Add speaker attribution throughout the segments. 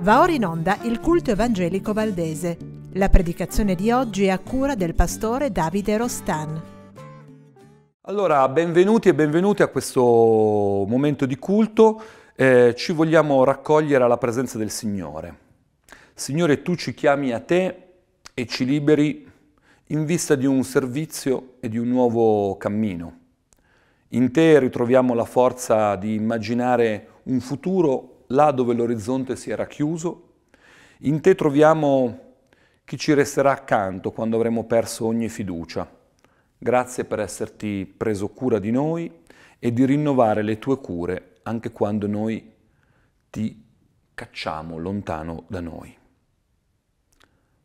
Speaker 1: Va ora in onda il culto evangelico valdese. La predicazione di oggi è a cura del pastore Davide Rostan.
Speaker 2: Allora, benvenuti e benvenuti a questo momento di culto. Eh, ci vogliamo raccogliere alla presenza del Signore. Signore, tu ci chiami a te e ci liberi in vista di un servizio e di un nuovo cammino. In te ritroviamo la forza di immaginare un futuro là dove l'orizzonte si era chiuso, in te troviamo chi ci resterà accanto quando avremo perso ogni fiducia. Grazie per esserti preso cura di noi e di rinnovare le tue cure anche quando noi ti cacciamo lontano da noi.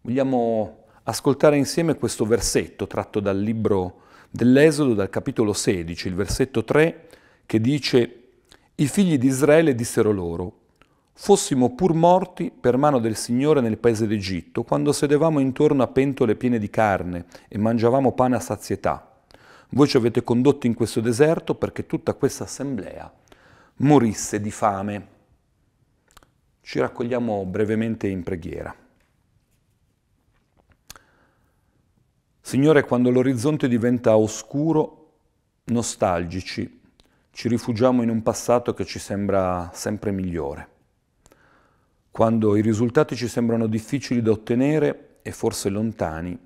Speaker 2: Vogliamo ascoltare insieme questo versetto tratto dal libro dell'Esodo, dal capitolo 16, il versetto 3, che dice i figli di Israele dissero loro, fossimo pur morti per mano del Signore nel paese d'Egitto, quando sedevamo intorno a pentole piene di carne e mangiavamo pane a sazietà. Voi ci avete condotti in questo deserto perché tutta questa assemblea morisse di fame. Ci raccogliamo brevemente in preghiera. Signore, quando l'orizzonte diventa oscuro, nostalgici, ci rifugiamo in un passato che ci sembra sempre migliore. Quando i risultati ci sembrano difficili da ottenere e forse lontani,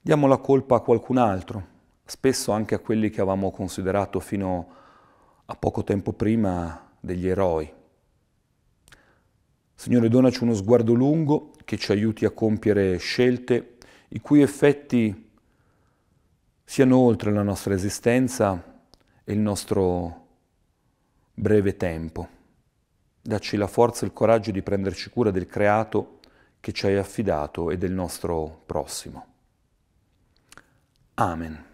Speaker 2: diamo la colpa a qualcun altro, spesso anche a quelli che avevamo considerato fino a poco tempo prima degli eroi. Signore, donaci uno sguardo lungo che ci aiuti a compiere scelte i cui effetti siano oltre la nostra esistenza e il nostro breve tempo. Dacci la forza e il coraggio di prenderci cura del creato che ci hai affidato e del nostro prossimo. Amen.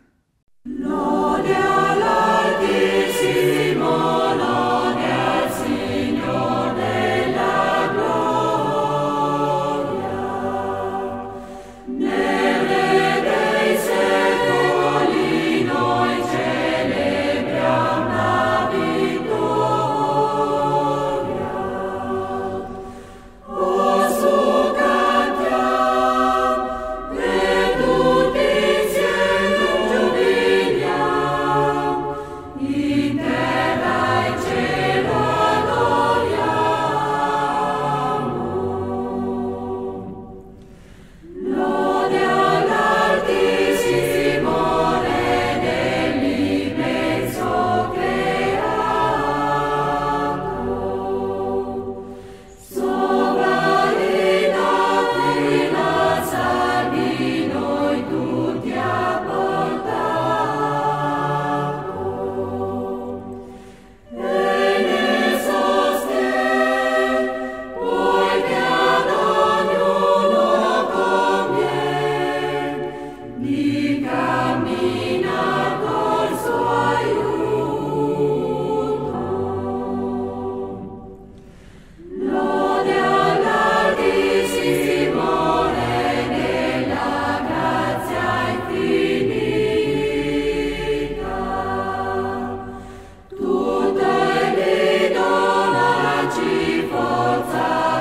Speaker 1: forza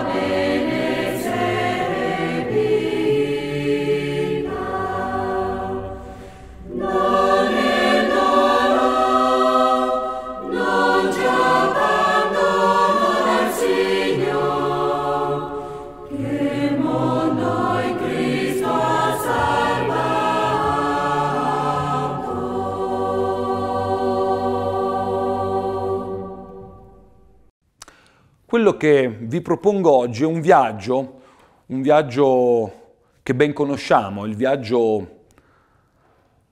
Speaker 2: che vi propongo oggi è un viaggio, un viaggio che ben conosciamo, il viaggio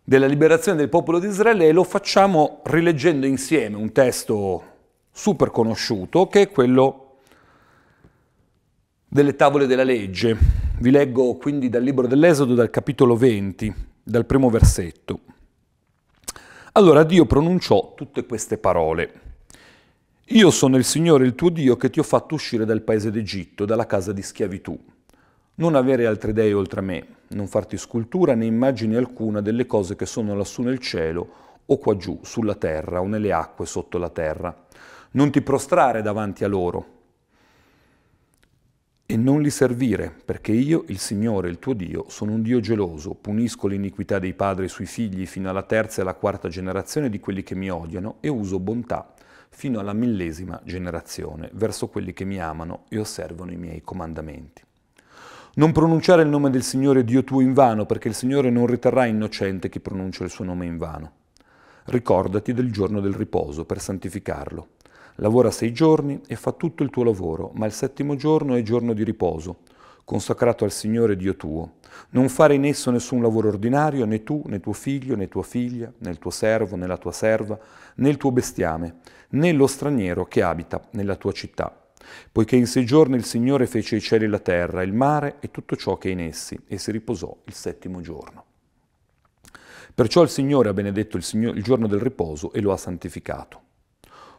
Speaker 2: della liberazione del popolo di Israele e lo facciamo rileggendo insieme un testo super conosciuto che è quello delle tavole della legge. Vi leggo quindi dal libro dell'Esodo, dal capitolo 20, dal primo versetto. Allora Dio pronunciò tutte queste parole. Io sono il Signore il tuo Dio che ti ho fatto uscire dal paese d'Egitto, dalla casa di schiavitù. Non avere altri dei oltre a me, non farti scultura né immagini alcuna delle cose che sono lassù nel cielo o qua giù, sulla terra o nelle acque sotto la terra. Non ti prostrare davanti a loro e non li servire, perché io, il Signore, il tuo Dio, sono un Dio geloso, punisco l'iniquità dei padri sui figli fino alla terza e alla quarta generazione di quelli che mi odiano e uso bontà fino alla millesima generazione, verso quelli che mi amano e osservano i miei comandamenti. Non pronunciare il nome del Signore Dio tuo in vano, perché il Signore non riterrà innocente chi pronuncia il suo nome in vano. Ricordati del giorno del riposo per santificarlo. Lavora sei giorni e fa tutto il tuo lavoro, ma il settimo giorno è giorno di riposo, consacrato al Signore Dio tuo. Non fare in esso nessun lavoro ordinario, né tu, né tuo figlio, né tua figlia, né il tuo servo, né la tua serva, né il tuo bestiame, né lo straniero che abita nella tua città. Poiché in sei giorni il Signore fece i cieli e la terra, il mare e tutto ciò che è in essi, e si riposò il settimo giorno. Perciò il Signore ha benedetto il, Signor, il giorno del riposo e lo ha santificato.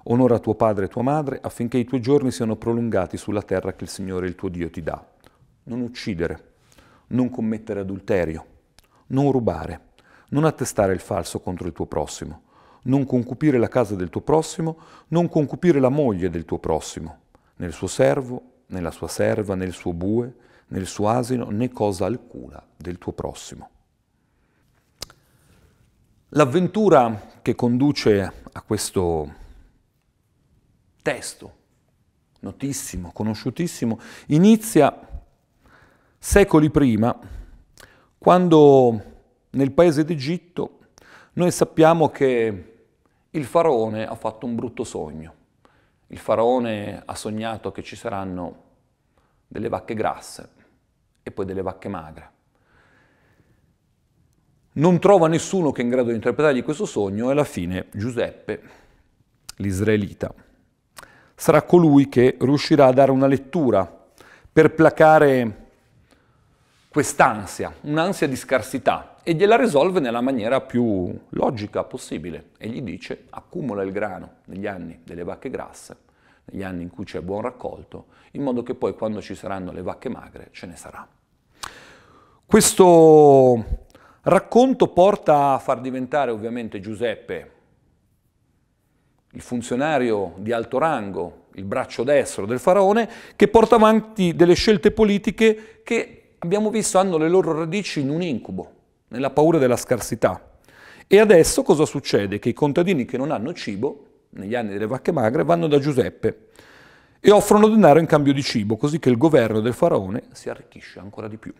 Speaker 2: Onora tuo padre e tua madre affinché i tuoi giorni siano prolungati sulla terra che il Signore il tuo Dio ti dà non uccidere, non commettere adulterio, non rubare, non attestare il falso contro il tuo prossimo, non concupire la casa del tuo prossimo, non concupire la moglie del tuo prossimo, nel suo servo, nella sua serva, nel suo bue, nel suo asino, né cosa alcuna del tuo prossimo. L'avventura che conduce a questo testo, notissimo, conosciutissimo, inizia Secoli prima, quando nel paese d'Egitto noi sappiamo che il faraone ha fatto un brutto sogno. Il faraone ha sognato che ci saranno delle vacche grasse e poi delle vacche magre. Non trova nessuno che è in grado di interpretargli questo sogno e alla fine Giuseppe, l'israelita, sarà colui che riuscirà a dare una lettura per placare quest'ansia, un'ansia di scarsità e gliela risolve nella maniera più logica possibile e gli dice accumula il grano negli anni delle vacche grasse, negli anni in cui c'è buon raccolto, in modo che poi quando ci saranno le vacche magre ce ne sarà. Questo racconto porta a far diventare ovviamente Giuseppe il funzionario di alto rango, il braccio destro del faraone, che porta avanti delle scelte politiche che abbiamo visto hanno le loro radici in un incubo, nella paura della scarsità. E adesso cosa succede? Che i contadini che non hanno cibo, negli anni delle vacche magre, vanno da Giuseppe e offrono denaro in cambio di cibo, così che il governo del faraone si arricchisce ancora di più.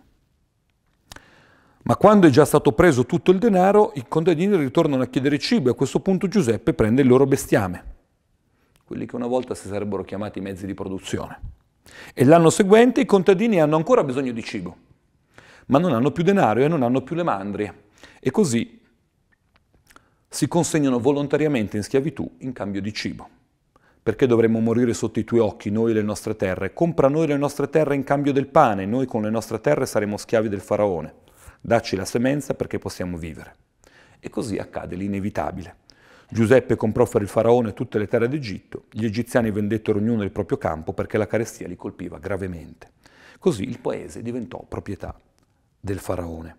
Speaker 2: Ma quando è già stato preso tutto il denaro, i contadini ritornano a chiedere cibo e a questo punto Giuseppe prende il loro bestiame, quelli che una volta si sarebbero chiamati mezzi di produzione. E l'anno seguente i contadini hanno ancora bisogno di cibo, ma non hanno più denaro e non hanno più le mandrie. E così si consegnano volontariamente in schiavitù in cambio di cibo. Perché dovremmo morire sotto i tuoi occhi, noi e le nostre terre? Compra noi le nostre terre in cambio del pane, noi con le nostre terre saremo schiavi del faraone. Dacci la semenza perché possiamo vivere. E così accade l'inevitabile. Giuseppe comprò per il faraone tutte le terre d'Egitto, gli egiziani vendettero ognuno il proprio campo perché la carestia li colpiva gravemente. Così il paese diventò proprietà del faraone.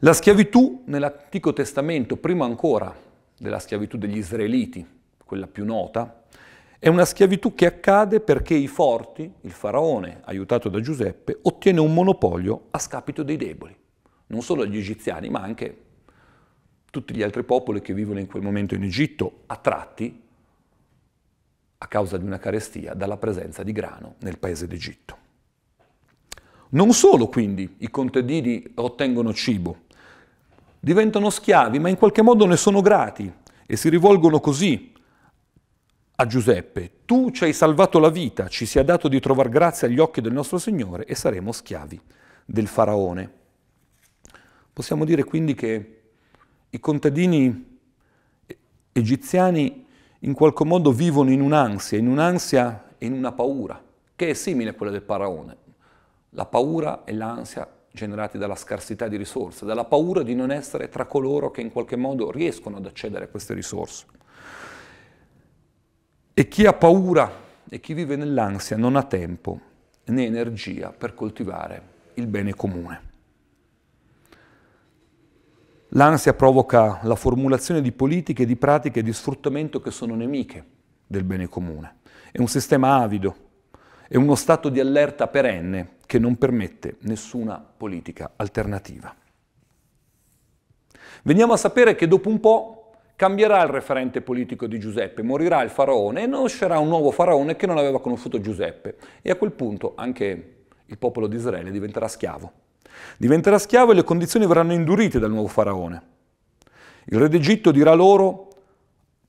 Speaker 2: La schiavitù nell'Antico Testamento, prima ancora della schiavitù degli israeliti, quella più nota, è una schiavitù che accade perché i forti, il faraone, aiutato da Giuseppe, ottiene un monopolio a scapito dei deboli, non solo agli egiziani, ma anche tutti gli altri popoli che vivono in quel momento in Egitto, attratti, a causa di una carestia, dalla presenza di grano nel paese d'Egitto. Non solo quindi i contadini ottengono cibo, diventano schiavi, ma in qualche modo ne sono grati e si rivolgono così a Giuseppe, tu ci hai salvato la vita, ci sia dato di trovar grazia agli occhi del nostro Signore e saremo schiavi del Faraone. Possiamo dire quindi che i contadini egiziani in qualche modo vivono in un'ansia, in un'ansia e in una paura, che è simile a quella del faraone. La paura e l'ansia generati dalla scarsità di risorse, dalla paura di non essere tra coloro che in qualche modo riescono ad accedere a queste risorse. E chi ha paura e chi vive nell'ansia non ha tempo né energia per coltivare il bene comune. L'ansia provoca la formulazione di politiche e di pratiche di sfruttamento che sono nemiche del bene comune. È un sistema avido, è uno stato di allerta perenne che non permette nessuna politica alternativa. Veniamo a sapere che dopo un po' cambierà il referente politico di Giuseppe, morirà il faraone e nascerà un nuovo faraone che non aveva conosciuto Giuseppe e a quel punto anche il popolo di Israele diventerà schiavo. Diventerà schiavo e le condizioni verranno indurite dal nuovo faraone. Il re d'Egitto dirà loro,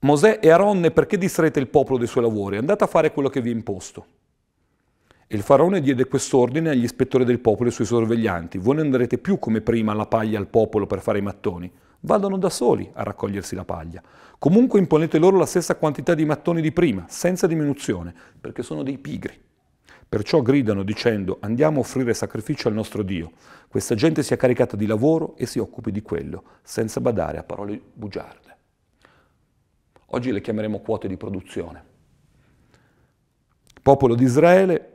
Speaker 2: Mosè e Aronne perché distraete il popolo dei suoi lavori? Andate a fare quello che vi è imposto. E il faraone diede quest'ordine agli ispettori del popolo e ai suoi sorveglianti. Voi non andrete più come prima alla paglia al popolo per fare i mattoni. Vadano da soli a raccogliersi la paglia. Comunque imponete loro la stessa quantità di mattoni di prima, senza diminuzione, perché sono dei pigri. Perciò gridano dicendo andiamo a offrire sacrificio al nostro Dio. Questa gente sia caricata di lavoro e si occupi di quello, senza badare a parole bugiarde. Oggi le chiameremo quote di produzione. Il popolo di Israele,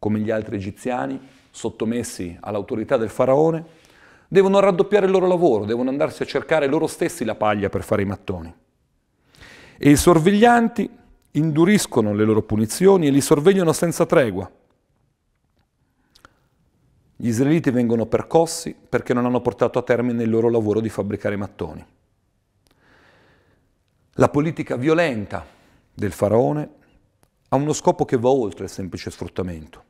Speaker 2: come gli altri egiziani, sottomessi all'autorità del faraone, devono raddoppiare il loro lavoro, devono andarsi a cercare loro stessi la paglia per fare i mattoni. E i sorveglianti induriscono le loro punizioni e li sorvegliano senza tregua. Gli israeliti vengono percossi perché non hanno portato a termine il loro lavoro di fabbricare mattoni. La politica violenta del faraone ha uno scopo che va oltre il semplice sfruttamento.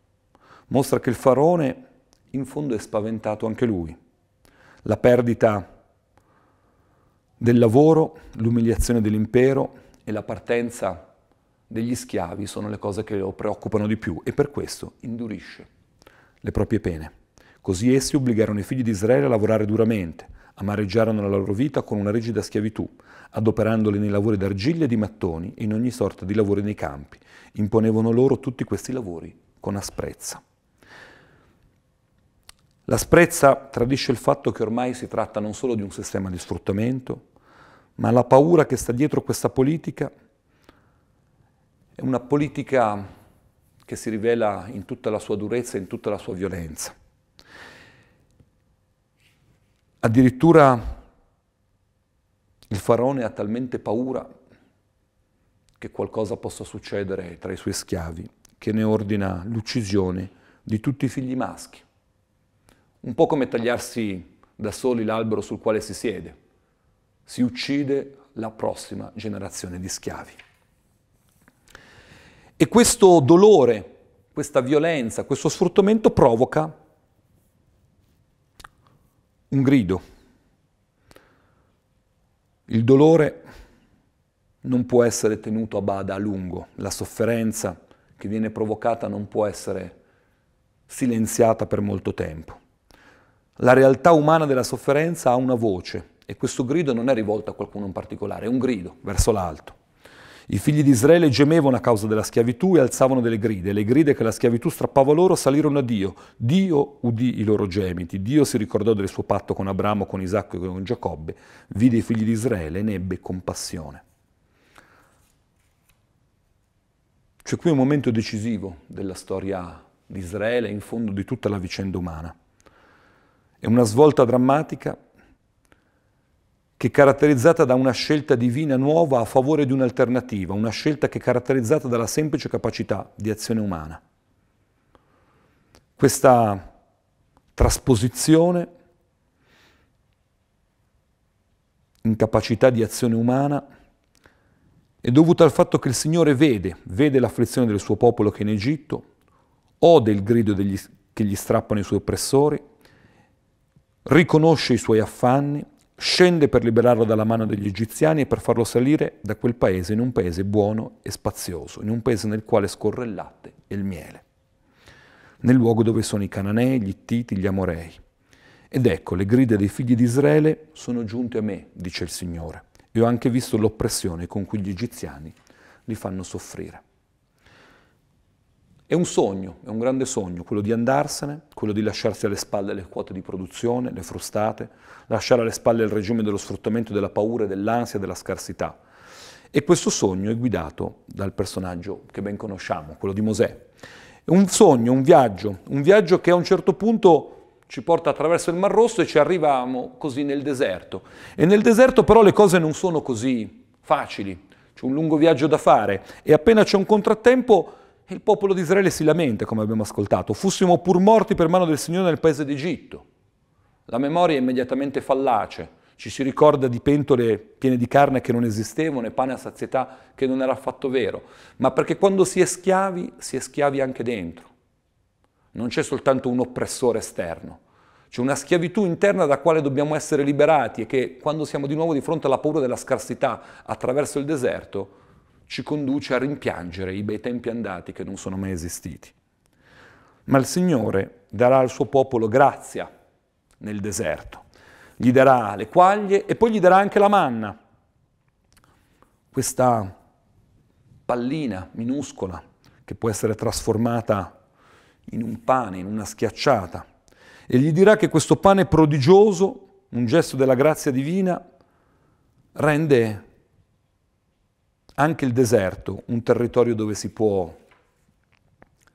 Speaker 2: Mostra che il faraone in fondo è spaventato anche lui. La perdita del lavoro, l'umiliazione dell'impero e la partenza degli schiavi sono le cose che lo preoccupano di più e per questo indurisce le proprie pene. Così essi obbligarono i figli di Israele a lavorare duramente, amareggiarono la loro vita con una rigida schiavitù, adoperandoli nei lavori d'argilla e di mattoni e in ogni sorta di lavori nei campi. Imponevano loro tutti questi lavori con asprezza. L'asprezza tradisce il fatto che ormai si tratta non solo di un sistema di sfruttamento, ma la paura che sta dietro questa politica è una politica che si rivela in tutta la sua durezza, e in tutta la sua violenza. Addirittura il faraone ha talmente paura che qualcosa possa succedere tra i suoi schiavi che ne ordina l'uccisione di tutti i figli maschi. Un po' come tagliarsi da soli l'albero sul quale si siede. Si uccide la prossima generazione di schiavi. E questo dolore, questa violenza, questo sfruttamento provoca un grido. Il dolore non può essere tenuto a bada a lungo, la sofferenza che viene provocata non può essere silenziata per molto tempo. La realtà umana della sofferenza ha una voce e questo grido non è rivolto a qualcuno in particolare, è un grido verso l'alto. I figli di Israele gemevano a causa della schiavitù e alzavano delle gride. Le gride che la schiavitù strappava loro salirono a Dio. Dio udì i loro gemiti. Dio si ricordò del suo patto con Abramo, con Isacco e con Giacobbe. Vide i figli di Israele e ne ebbe compassione. C'è qui un momento decisivo della storia di Israele in fondo di tutta la vicenda umana. È una svolta drammatica che è caratterizzata da una scelta divina nuova a favore di un'alternativa, una scelta che è caratterizzata dalla semplice capacità di azione umana. Questa trasposizione in capacità di azione umana è dovuta al fatto che il Signore vede, vede l'afflizione del suo popolo che è in Egitto, ode il grido degli, che gli strappano i suoi oppressori, riconosce i suoi affanni, scende per liberarlo dalla mano degli egiziani e per farlo salire da quel paese in un paese buono e spazioso, in un paese nel quale scorre il latte e il miele, nel luogo dove sono i cananei, gli ittiti, gli amorei. Ed ecco, le grida dei figli di Israele sono giunte a me, dice il Signore, e ho anche visto l'oppressione con cui gli egiziani li fanno soffrire. È un sogno, è un grande sogno, quello di andarsene, quello di lasciarsi alle spalle le quote di produzione, le frustate, lasciare alle spalle il regime dello sfruttamento, della paura, dell'ansia, della scarsità. E questo sogno è guidato dal personaggio che ben conosciamo, quello di Mosè. È un sogno, un viaggio, un viaggio che a un certo punto ci porta attraverso il Mar Rosso e ci arriviamo così nel deserto. E nel deserto però le cose non sono così facili, c'è un lungo viaggio da fare e appena c'è un contrattempo e il popolo di Israele si lamenta, come abbiamo ascoltato, fussimo pur morti per mano del Signore nel paese d'Egitto. La memoria è immediatamente fallace, ci si ricorda di pentole piene di carne che non esistevano e pane a sazietà che non era affatto vero, ma perché quando si è schiavi, si è schiavi anche dentro. Non c'è soltanto un oppressore esterno, c'è una schiavitù interna da quale dobbiamo essere liberati e che quando siamo di nuovo di fronte alla paura della scarsità attraverso il deserto, ci conduce a rimpiangere i bei tempi andati che non sono mai esistiti. Ma il Signore darà al suo popolo grazia nel deserto, gli darà le quaglie e poi gli darà anche la manna, questa pallina minuscola che può essere trasformata in un pane, in una schiacciata, e gli dirà che questo pane prodigioso, un gesto della grazia divina, rende anche il deserto, un territorio dove si può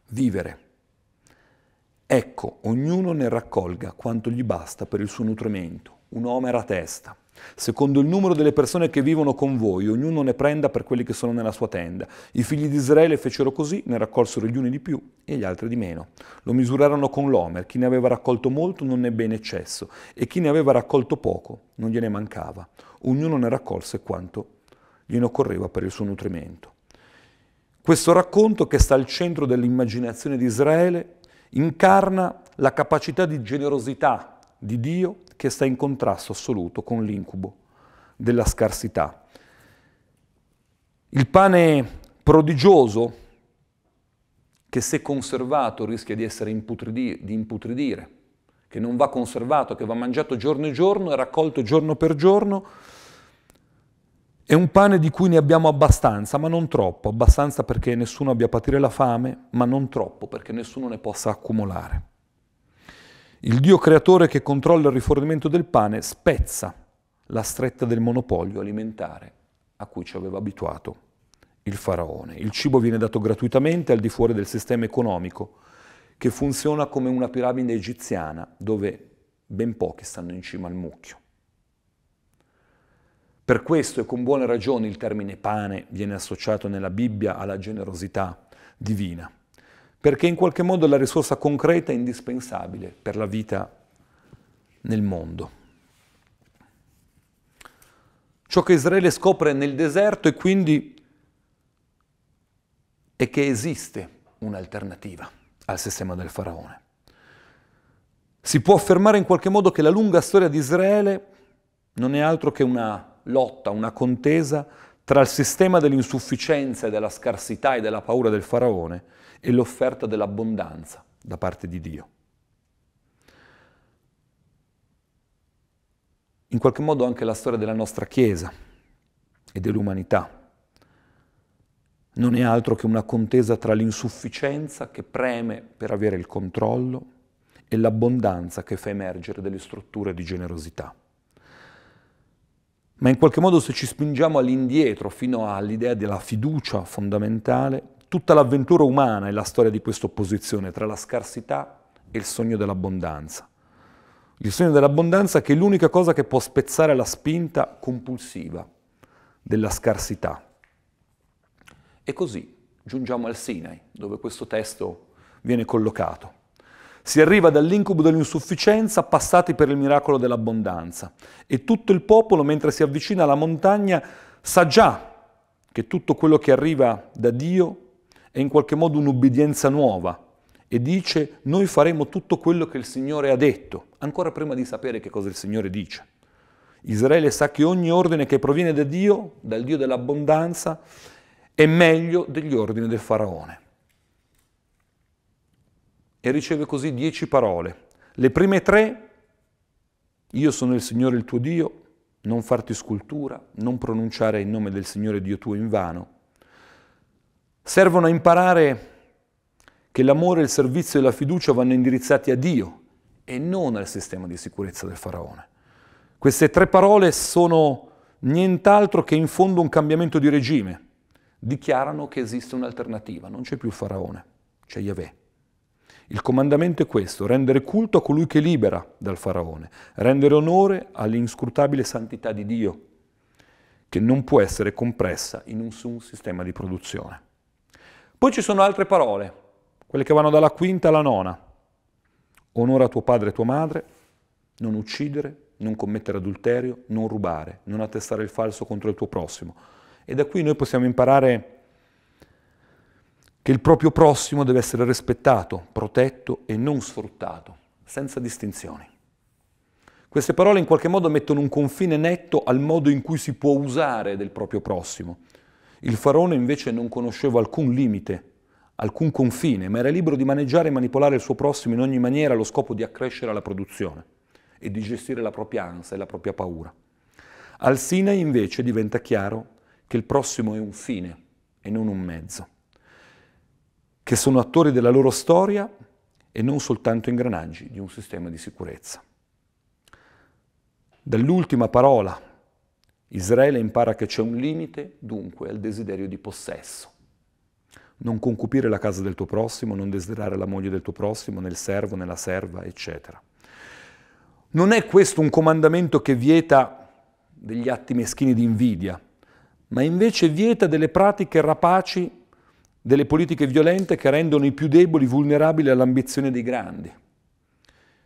Speaker 2: vivere. Ecco, ognuno ne raccolga quanto gli basta per il suo nutrimento, un'omera a testa. Secondo il numero delle persone che vivono con voi, ognuno ne prenda per quelli che sono nella sua tenda. I figli di Israele fecero così, ne raccolsero gli uni di più e gli altri di meno. Lo misurarono con l'omer, chi ne aveva raccolto molto non ne ebbe in eccesso e chi ne aveva raccolto poco non gliene mancava. Ognuno ne raccolse quanto gli occorreva per il suo nutrimento. Questo racconto, che sta al centro dell'immaginazione di Israele, incarna la capacità di generosità di Dio che sta in contrasto assoluto con l'incubo della scarsità. Il pane prodigioso, che se conservato rischia di essere di imputridire, che non va conservato, che va mangiato giorno e giorno e raccolto giorno per giorno, è un pane di cui ne abbiamo abbastanza, ma non troppo, abbastanza perché nessuno abbia a patire la fame, ma non troppo perché nessuno ne possa accumulare. Il Dio creatore che controlla il rifornimento del pane spezza la stretta del monopolio alimentare a cui ci aveva abituato il faraone. Il cibo viene dato gratuitamente al di fuori del sistema economico che funziona come una piramide egiziana dove ben pochi stanno in cima al mucchio. Per questo e con buone ragioni il termine pane viene associato nella Bibbia alla generosità divina, perché in qualche modo è la risorsa concreta e indispensabile per la vita nel mondo. Ciò che Israele scopre nel deserto è quindi è che esiste un'alternativa al sistema del faraone. Si può affermare in qualche modo che la lunga storia di Israele non è altro che una lotta, una contesa tra il sistema dell'insufficienza e della scarsità e della paura del faraone e l'offerta dell'abbondanza da parte di Dio. In qualche modo anche la storia della nostra Chiesa e dell'umanità non è altro che una contesa tra l'insufficienza che preme per avere il controllo e l'abbondanza che fa emergere delle strutture di generosità. Ma in qualche modo se ci spingiamo all'indietro fino all'idea della fiducia fondamentale, tutta l'avventura umana è la storia di questa opposizione tra la scarsità e il sogno dell'abbondanza. Il sogno dell'abbondanza che è l'unica cosa che può spezzare la spinta compulsiva della scarsità. E così giungiamo al Sinai, dove questo testo viene collocato. Si arriva dall'incubo dell'insufficienza passati per il miracolo dell'abbondanza e tutto il popolo mentre si avvicina alla montagna sa già che tutto quello che arriva da Dio è in qualche modo un'ubbidienza nuova e dice noi faremo tutto quello che il Signore ha detto, ancora prima di sapere che cosa il Signore dice. Israele sa che ogni ordine che proviene da Dio, dal Dio dell'abbondanza, è meglio degli ordini del Faraone e riceve così dieci parole. Le prime tre, io sono il Signore il tuo Dio, non farti scultura, non pronunciare il nome del Signore Dio tuo in vano, servono a imparare che l'amore, il servizio e la fiducia vanno indirizzati a Dio e non al sistema di sicurezza del faraone. Queste tre parole sono nient'altro che in fondo un cambiamento di regime. Dichiarano che esiste un'alternativa, non c'è più il faraone, c'è Yahweh. Il comandamento è questo, rendere culto a colui che libera dal faraone, rendere onore all'inscrutabile santità di Dio, che non può essere compressa in nessun sistema di produzione. Poi ci sono altre parole, quelle che vanno dalla quinta alla nona. Onora tuo padre e tua madre, non uccidere, non commettere adulterio, non rubare, non attestare il falso contro il tuo prossimo. E da qui noi possiamo imparare che il proprio prossimo deve essere rispettato, protetto e non sfruttato, senza distinzioni. Queste parole in qualche modo mettono un confine netto al modo in cui si può usare del proprio prossimo. Il faraone invece non conosceva alcun limite, alcun confine, ma era libero di maneggiare e manipolare il suo prossimo in ogni maniera allo scopo di accrescere la produzione e di gestire la propria ansia e la propria paura. Al Sinai invece diventa chiaro che il prossimo è un fine e non un mezzo che sono attori della loro storia e non soltanto ingranaggi di un sistema di sicurezza. Dall'ultima parola, Israele impara che c'è un limite dunque al desiderio di possesso. Non concupire la casa del tuo prossimo, non desiderare la moglie del tuo prossimo, nel servo, nella serva, eccetera. Non è questo un comandamento che vieta degli atti meschini di invidia, ma invece vieta delle pratiche rapaci delle politiche violente che rendono i più deboli vulnerabili all'ambizione dei grandi.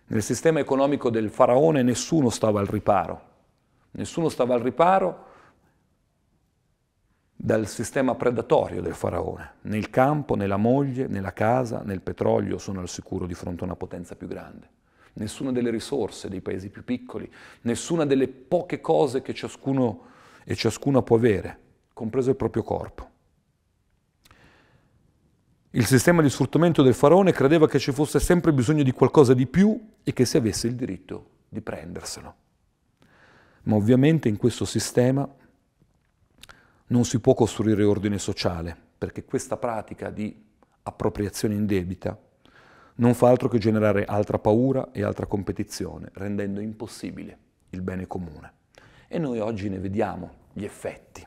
Speaker 2: Nel sistema economico del faraone nessuno stava al riparo, nessuno stava al riparo dal sistema predatorio del faraone. Nel campo, nella moglie, nella casa, nel petrolio sono al sicuro di fronte a una potenza più grande. Nessuna delle risorse dei paesi più piccoli, nessuna delle poche cose che ciascuno e ciascuna può avere, compreso il proprio corpo. Il sistema di sfruttamento del faraone credeva che ci fosse sempre bisogno di qualcosa di più e che si avesse il diritto di prenderselo. Ma ovviamente in questo sistema non si può costruire ordine sociale, perché questa pratica di appropriazione indebita non fa altro che generare altra paura e altra competizione, rendendo impossibile il bene comune. E noi oggi ne vediamo gli effetti.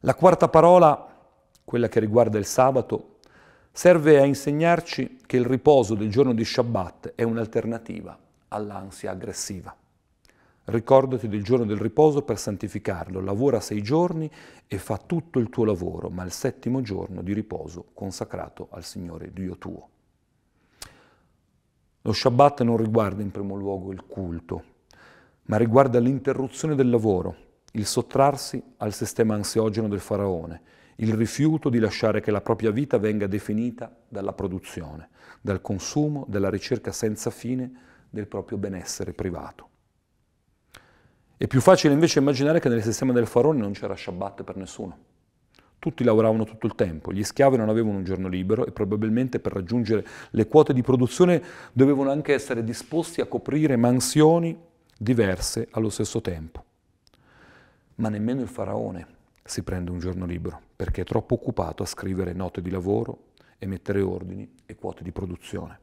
Speaker 2: La quarta parola quella che riguarda il sabato, serve a insegnarci che il riposo del giorno di Shabbat è un'alternativa all'ansia aggressiva. Ricordati del giorno del riposo per santificarlo, lavora sei giorni e fa tutto il tuo lavoro, ma il settimo giorno di riposo consacrato al Signore Dio tuo. Lo Shabbat non riguarda in primo luogo il culto, ma riguarda l'interruzione del lavoro, il sottrarsi al sistema ansiogeno del faraone, il rifiuto di lasciare che la propria vita venga definita dalla produzione, dal consumo, dalla ricerca senza fine del proprio benessere privato. È più facile invece immaginare che nel sistema del faraone non c'era Shabbat per nessuno. Tutti lavoravano tutto il tempo, gli schiavi non avevano un giorno libero e probabilmente per raggiungere le quote di produzione dovevano anche essere disposti a coprire mansioni diverse allo stesso tempo. Ma nemmeno il faraone si prende un giorno libero perché è troppo occupato a scrivere note di lavoro, e mettere ordini e quote di produzione.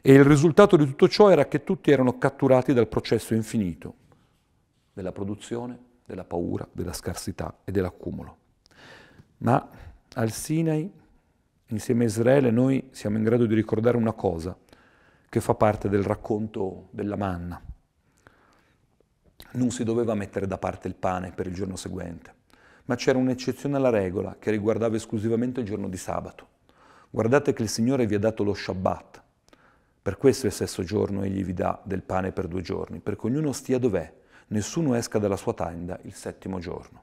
Speaker 2: E il risultato di tutto ciò era che tutti erano catturati dal processo infinito della produzione, della paura, della scarsità e dell'accumulo. Ma al Sinai, insieme a Israele, noi siamo in grado di ricordare una cosa che fa parte del racconto della manna. Non si doveva mettere da parte il pane per il giorno seguente ma c'era un'eccezione alla regola che riguardava esclusivamente il giorno di sabato. Guardate che il Signore vi ha dato lo Shabbat. Per questo il sesto giorno egli vi dà del pane per due giorni, perché ognuno stia dov'è, nessuno esca dalla sua tenda il settimo giorno.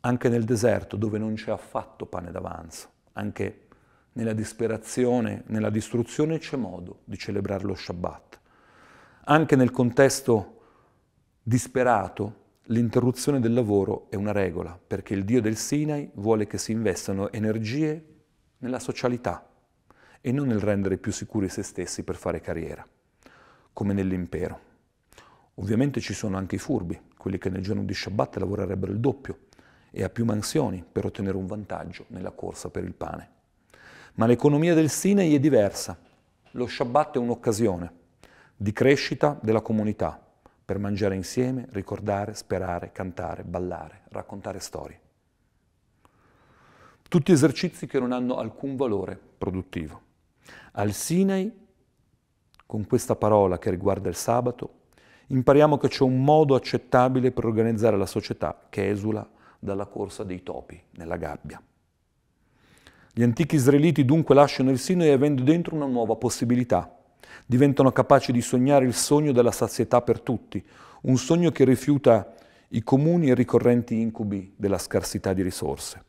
Speaker 2: Anche nel deserto, dove non c'è affatto pane d'avanzo, anche nella disperazione, nella distruzione c'è modo di celebrare lo Shabbat. Anche nel contesto disperato L'interruzione del lavoro è una regola perché il Dio del Sinai vuole che si investano energie nella socialità e non nel rendere più sicuri se stessi per fare carriera, come nell'impero. Ovviamente ci sono anche i furbi, quelli che nel giorno di Shabbat lavorerebbero il doppio e a più mansioni per ottenere un vantaggio nella corsa per il pane. Ma l'economia del Sinai è diversa. Lo Shabbat è un'occasione di crescita della comunità, per mangiare insieme, ricordare, sperare, cantare, ballare, raccontare storie. Tutti esercizi che non hanno alcun valore produttivo. Al Sinai, con questa parola che riguarda il sabato, impariamo che c'è un modo accettabile per organizzare la società che esula dalla corsa dei topi nella gabbia. Gli antichi israeliti dunque lasciano il Sinai avendo dentro una nuova possibilità, diventano capaci di sognare il sogno della sazietà per tutti, un sogno che rifiuta i comuni e ricorrenti incubi della scarsità di risorse.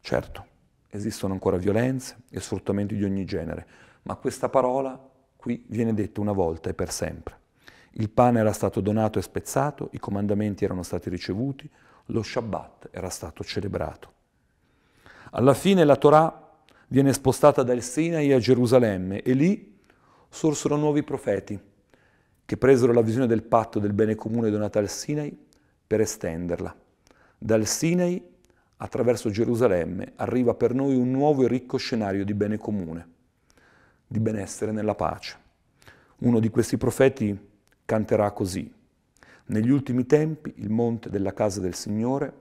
Speaker 2: Certo, esistono ancora violenze e sfruttamenti di ogni genere, ma questa parola qui viene detta una volta e per sempre. Il pane era stato donato e spezzato, i comandamenti erano stati ricevuti, lo Shabbat era stato celebrato. Alla fine la Torah viene spostata dal Sinai a Gerusalemme e lì sorsero nuovi profeti, che presero la visione del patto del bene comune donata al Sinai per estenderla. Dal Sinai, attraverso Gerusalemme, arriva per noi un nuovo e ricco scenario di bene comune, di benessere nella pace. Uno di questi profeti canterà così. Negli ultimi tempi il monte della casa del Signore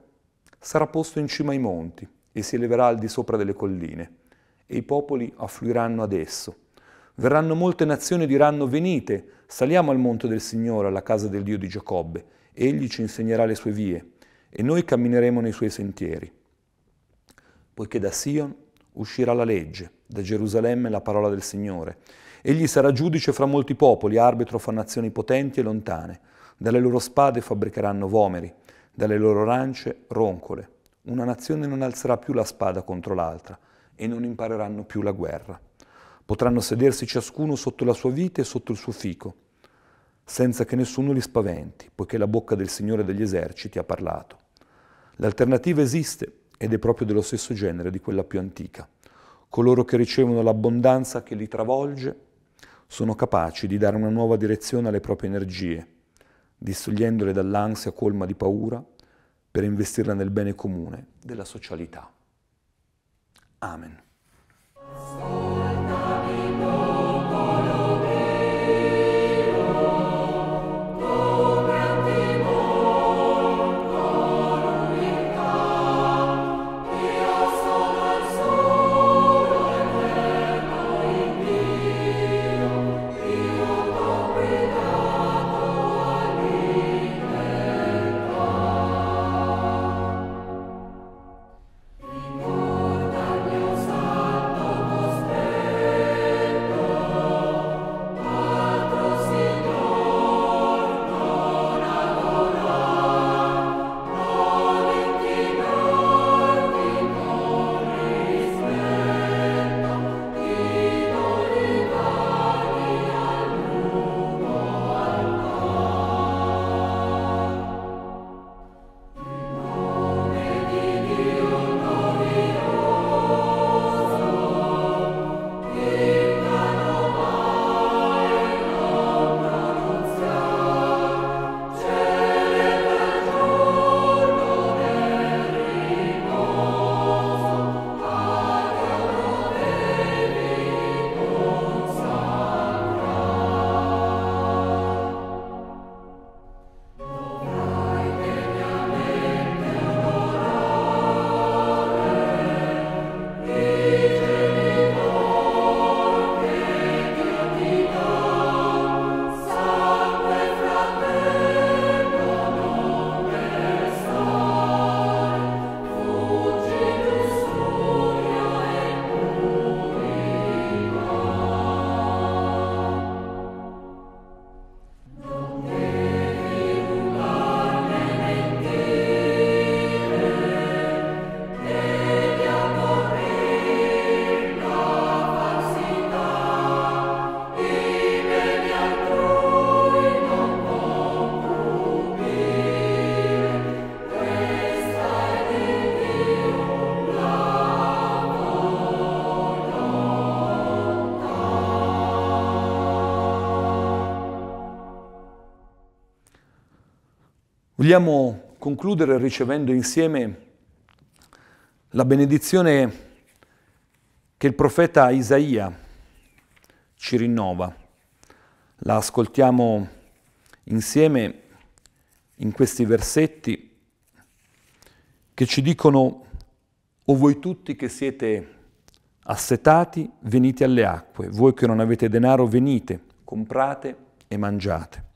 Speaker 2: sarà posto in cima ai monti e si eleverà al di sopra delle colline, e i popoli affluiranno ad esso Verranno molte nazioni e diranno venite, saliamo al monte del Signore, alla casa del Dio di Giacobbe, egli ci insegnerà le sue vie e noi cammineremo nei suoi sentieri. Poiché da Sion uscirà la legge, da Gerusalemme la parola del Signore. Egli sarà giudice fra molti popoli, arbitro fra nazioni potenti e lontane. Dalle loro spade fabbricheranno vomeri, dalle loro rance roncole. Una nazione non alzerà più la spada contro l'altra e non impareranno più la guerra potranno sedersi ciascuno sotto la sua vite e sotto il suo fico, senza che nessuno li spaventi, poiché la bocca del Signore degli eserciti ha parlato. L'alternativa esiste ed è proprio dello stesso genere di quella più antica. Coloro che ricevono l'abbondanza che li travolge sono capaci di dare una nuova direzione alle proprie energie, distogliendole dall'ansia colma di paura per investirla nel bene comune della socialità. Amen. Vogliamo concludere ricevendo insieme la benedizione che il profeta Isaia ci rinnova. La ascoltiamo insieme in questi versetti che ci dicono, o voi tutti che siete assetati, venite alle acque, voi che non avete denaro, venite, comprate e mangiate.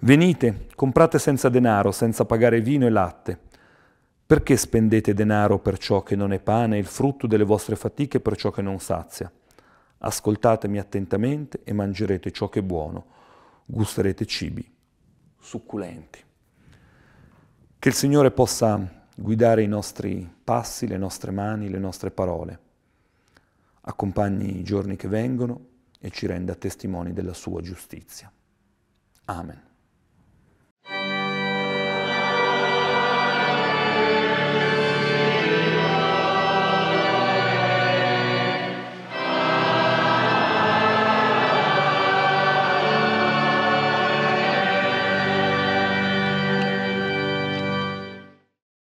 Speaker 2: Venite, comprate senza denaro, senza pagare vino e latte. Perché spendete denaro per ciò che non è pane e il frutto delle vostre fatiche per ciò che non sazia? Ascoltatemi attentamente e mangerete ciò che è buono, gusterete cibi succulenti. Che il Signore possa guidare i nostri passi, le nostre mani, le nostre parole. Accompagni i giorni che vengono e ci renda testimoni della sua giustizia. Amen.